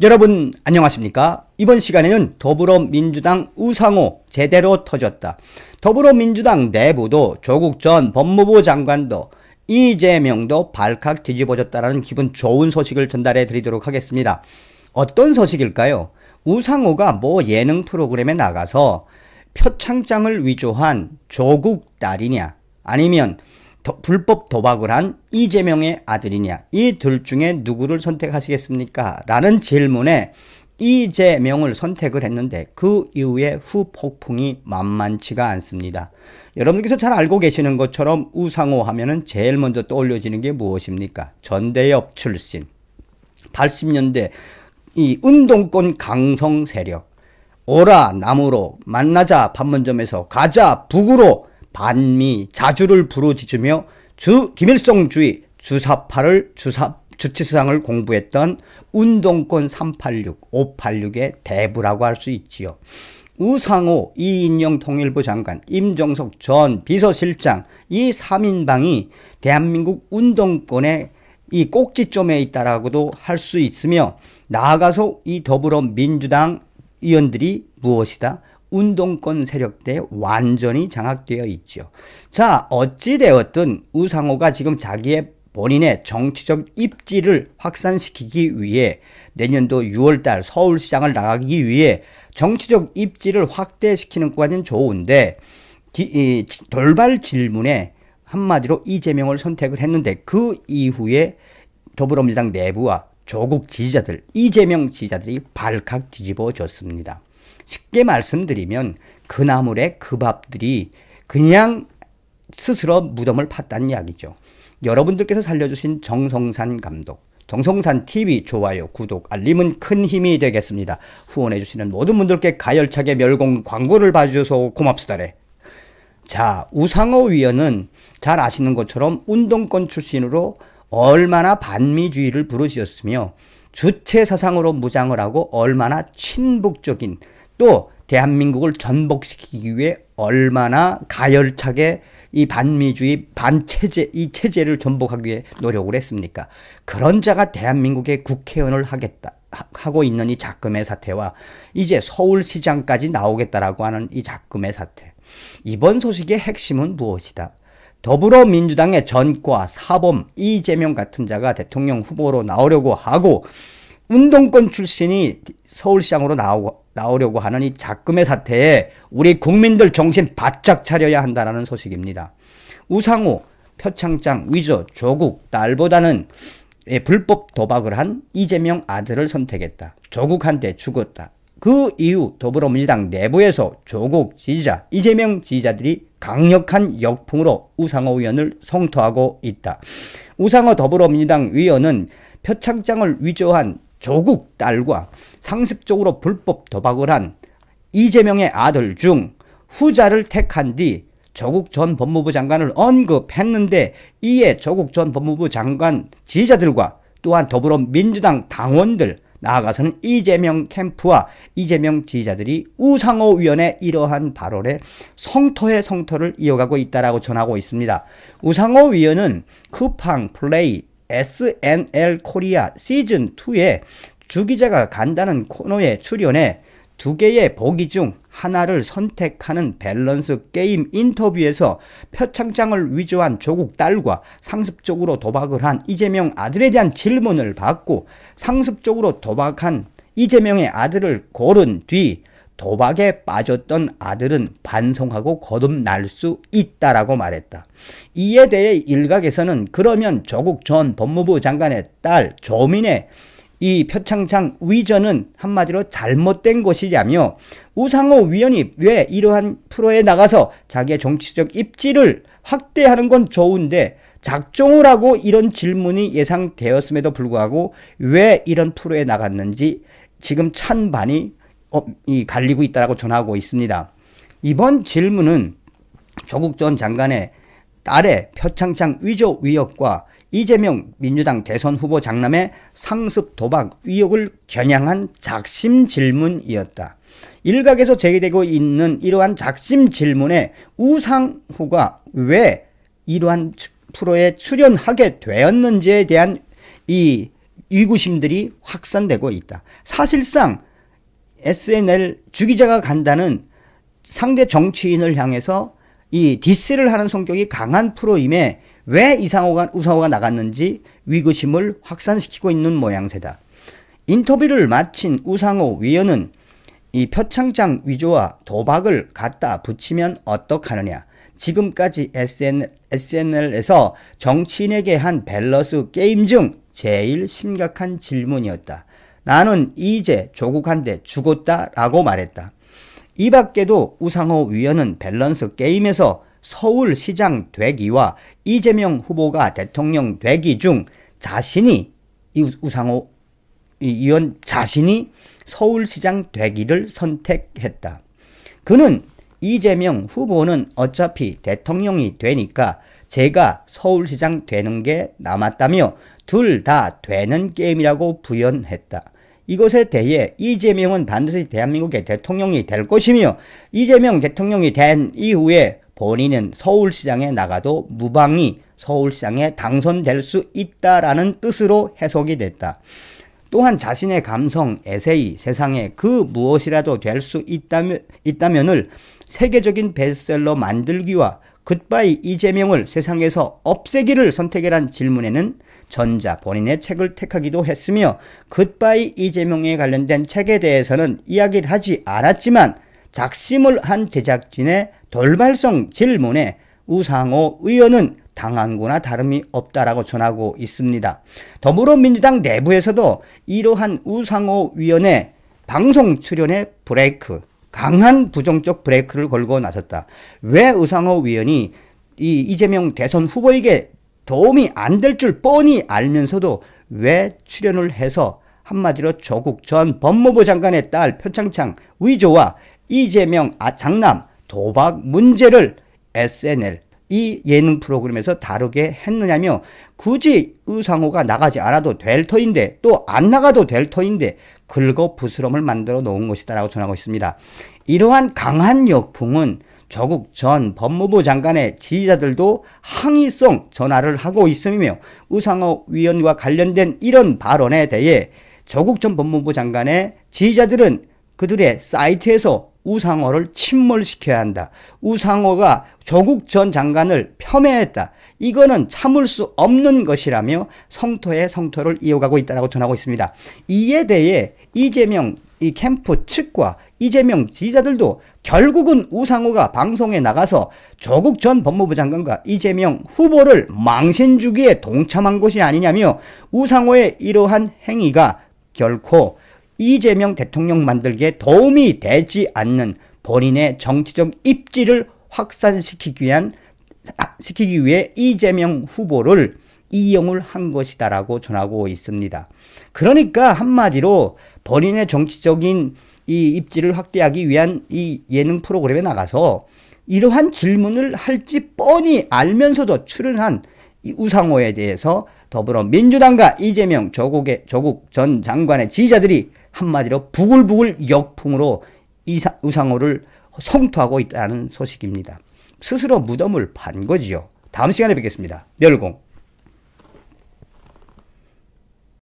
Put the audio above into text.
여러분 안녕하십니까? 이번 시간에는 더불어민주당 우상호 제대로 터졌다. 더불어민주당 내부도 조국 전 법무부 장관도 이재명도 발칵 뒤집어졌다라는 기분 좋은 소식을 전달해 드리도록 하겠습니다. 어떤 소식일까요? 우상호가 뭐 예능 프로그램에 나가서 표창장을 위조한 조국 딸이냐 아니면 도, 불법 도박을 한 이재명의 아들이냐 이 둘 중에 누구를 선택하시겠습니까? 라는 질문에 이재명을 선택을 했는데 그 이후에 후폭풍이 만만치가 않습니다. 여러분께서 잘 알고 계시는 것처럼 우상호 하면은 제일 먼저 떠올려지는 게 무엇입니까? 전대협 출신 80년대 이 운동권 강성 세력 오라 나무로 만나자 판문점에서 가자 북으로 반미, 자주를 부르짖으며 주 김일성주의, 주사파를 주사 주치상을 공부했던 운동권 386, 586의 대부라고 할 수 있지요. 우상호, 이인영 통일부 장관, 임정석 전 비서실장 이 3인방이 대한민국 운동권의 이 꼭지점에 있다라고도 할 수 있으며 나아가서 이 더불어민주당 의원들이 무엇이다? 운동권 세력대 완전히 장악되어 있죠. 자, 어찌되었든 우상호가 지금 자기의 본인의 정치적 입지를 확산시키기 위해 내년도 6월달 서울시장을 나가기 위해 정치적 입지를 확대시키는 것까지는 좋은데 기, 이, 돌발 질문에 한마디로 이재명을 선택을 했는데 그 이후에 더불어민주당 내부와 조국 지지자들, 이재명 지지자들이 발칵 뒤집어졌습니다. 쉽게 말씀드리면 그 나물의 그 밥들이 그냥 스스로 무덤을 팠다는 이야기죠. 여러분들께서 살려주신 정성산 감독, 정성산 TV 좋아요, 구독, 알림은 큰 힘이 되겠습니다. 후원해주시는 모든 분들께 가열차게 멸공 광고를 봐주셔서 고맙습다 자, 우상호 위원은 잘 아시는 것처럼 운동권 출신으로 얼마나 반미주의를 부르짖으며 주체 사상으로 무장을 하고 얼마나 친북적인 또 대한민국을 전복시키기 위해 얼마나 가열차게 이 반미주의 반체제 이 체제를 전복하기 위해 노력을 했습니까? 그런 자가 대한민국의 국회의원을 하겠다 하고 있는 이 작금의 사태와 이제 서울시장까지 나오겠다라고 하는 이 작금의 사태 이번 소식의 핵심은 무엇이다? 더불어민주당의 전과 사범 이재명 같은 자가 대통령 후보로 나오려고 하고 운동권 출신이 서울시장으로 나오, 나오려고 하는 이 작금의 사태에 우리 국민들 정신 바짝 차려야 한다는 소식입니다. 우상호, 표창장, 위조, 조국, 날보다는 예, 불법 도박을 한 이재명 아들을 선택했다. 조국한테 죽었다. 그 이후 더불어민주당 내부에서 조국 지지자, 이재명 지지자들이 강력한 역풍으로 우상호 의원을 성토하고 있다. 우상호 더불어민주당 의원은 표창장을 위조한 조국 딸과 상습적으로 불법 도박을 한 이재명의 아들 중 후자를 택한 뒤 조국 전 법무부 장관을 언급했는데 이에 조국 전 법무부 장관 지지자들과 또한 더불어민주당 당원들 나아가서는 이재명 캠프와 이재명 지지자들이 우상호 위원의 이러한 발언에 성토의 성토를 이어가고 있다라고 전하고 있습니다. 우상호 위원은 쿠팡, 플레이, SNL 코리아 시즌 2에 주기자가 간다는 코너에 출연해 두 개의 보기 중 하나를 선택하는 밸런스 게임 인터뷰에서 표창장을 위조한 조국 딸과 상습적으로 도박을 한 이재명 아들에 대한 질문을 받고 상습적으로 도박한 이재명의 아들을 고른 뒤 도박에 빠졌던 아들은 반성하고 거듭날 수 있다라고 말했다. 이에 대해 일각에서는 그러면 조국 전 법무부 장관의 딸 조민의 이 표창장 위전은 한마디로 잘못된 것이냐며 우상호 위원이 왜 이러한 프로에 나가서 자기의 정치적 입지를 확대하는 건 좋은데 작정을 하고 이런 질문이 예상되었음에도 불구하고 왜 이런 프로에 나갔는지 지금 찬반이 어, 이 갈리고 있다라고 전하고 있습니다. 이번 질문은 조국 전 장관의 딸의 표창장 위조 의혹과 이재명 민주당 대선 후보 장남의 상습 도박 의혹을 겨냥한 작심 질문이었다. 일각에서 제기되고 있는 이러한 작심 질문에 우상호가 왜 이러한 프로에 출연하게 되었는지에 대한 이 의구심들이 확산되고 있다. 사실상 SNL 주기자가 간다는 상대 정치인을 향해서 이 디스를 하는 성격이 강한 프로임에 왜 이상호가 우상호가 나갔는지 위구심을 확산시키고 있는 모양새다. 인터뷰를 마친 우상호 위원은 이 표창장 위조와 도박을 갖다 붙이면 어떡하느냐. 지금까지 SN, SNL에서 정치인에게 한 밸런스 게임 중 제일 심각한 질문이었다. 나는 이제 조국한테 죽었다 라고 말했다. 이 밖에도 우상호 위원은 밸런스 게임에서 서울시장 되기와 이재명 후보가 대통령 되기 중 자신이 우상호 위원 자신이 서울시장 되기를 선택했다. 그는 이재명 후보는 어차피 대통령이 되니까 제가 서울시장 되는 게 남았다며 둘 다 되는 게임이라고 부연했다. 이것에 대해 이재명은 반드시 대한민국의 대통령이 될 것이며 이재명 대통령이 된 이후에 본인은 서울시장에 나가도 무방히 서울시장에 당선될 수 있다라는 뜻으로 해석이 됐다. 또한 자신의 감성, 에세이, 세상에 그 무엇이라도 될 수 있다면, 있다면을 세계적인 베스트셀러 만들기와 굿바이 이재명을 세상에서 없애기를 선택이란 질문에는 전자 본인의 책을 택하기도 했으며 굿바이 이재명에 관련된 책에 대해서는 이야기를 하지 않았지만 작심을 한 제작진의 돌발성 질문에 우상호 의원은 당한구나 다름이 없다라고 전하고 있습니다. 더불어민주당 내부에서도 이러한 우상호 위원의 방송 출연의 브레이크, 강한 부정적 브레이크를 걸고 나섰다. 왜 우상호 위원이 이 이재명 대선 후보에게 도움이 안 될 줄 뻔히 알면서도 왜 출연을 해서 한마디로 조국 전 법무부 장관의 딸 표창창 위조와 이재명 아, 장남 도박 문제를 SNL 이 예능 프로그램에서 다루게 했느냐며 굳이 의상호가 나가지 않아도 될 터인데 또 안 나가도 될 터인데 긁어 부스럼을 만들어 놓은 것이다라고 전하고 있습니다. 이러한 강한 역풍은 조국 전 법무부 장관의 지지자들도 항의성 전화를 하고 있음이며 우상호 위원과 관련된 이런 발언에 대해 조국 전 법무부 장관의 지지자들은 그들의 사이트에서 우상호를 침몰시켜야 한다. 우상호가 조국 전 장관을 폄훼했다. 이거는 참을 수 없는 것이라며 성토의 성토를 이어가고 있다고 전하고 있습니다. 이에 대해 이재명 이 캠프 측과 이재명 지지자들도 결국은 우상호가 방송에 나가서 조국 전 법무부 장관과 이재명 후보를 망신주기에 동참한 것이 아니냐며 우상호의 이러한 행위가 결코 이재명 대통령 만들기에 도움이 되지 않는 본인의 정치적 입지를 확산시키기 위한 아, 시키기 위해 이재명 후보를 이용을 한 것이다라고 전하고 있습니다. 그러니까 한마디로 본인의 정치적인 이 입지를 확대하기 위한 이 예능 프로그램에 나가서 이러한 질문을 할지 뻔히 알면서도 출연한 이 우상호에 대해서 더불어민주당과 이재명 조국의조국전 장관의 지지자들이 한마디로 부글부글 역풍으로 이사, 우상호를 성토하고 있다는 소식입니다. 스스로 무덤을 판 거지요. 다음 시간에 뵙겠습니다. 멸공.